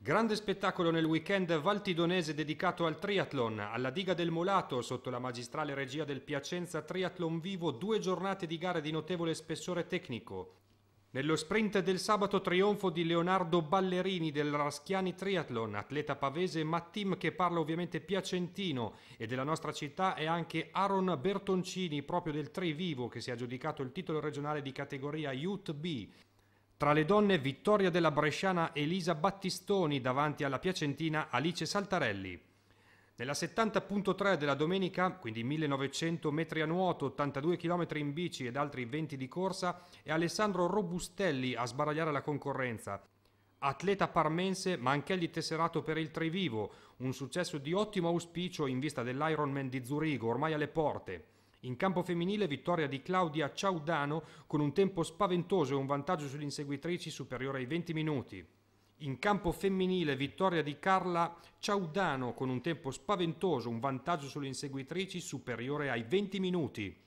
Grande spettacolo nel weekend valtidonese dedicato al triathlon. Alla diga del Molato, sotto la magistrale regia del Piacenza Triathlon Vivo, due giornate di gare di notevole spessore tecnico. Nello sprint del sabato trionfo di Leonardo Ballerini del Raschiani Triathlon, atleta pavese ma team che parla ovviamente piacentino e della nostra città è anche Aaron Bertoncini proprio del Trivivo che si è aggiudicato il titolo regionale di categoria Youth B. Tra le donne vittoria della bresciana Elisa Battistoni davanti alla piacentina Alice Saltarelli. Nella 70.3 della domenica, quindi 1900 metri a nuoto, 82 km in bici ed altri 20 di corsa, è Alessandro Robustelli a sbaragliare la concorrenza. Atleta parmense, ma anch'egli tesserato per il Trevivo, un successo di ottimo auspicio in vista dell'Ironman di Zurigo, ormai alle porte. In campo femminile vittoria di Claudia Ciaudano con un tempo spaventoso e un vantaggio sulle inseguitrici superiore ai 20 minuti. In campo femminile vittoria di Carla Ciaudano con un tempo spaventoso, un vantaggio sulle inseguitrici superiore ai 20 minuti.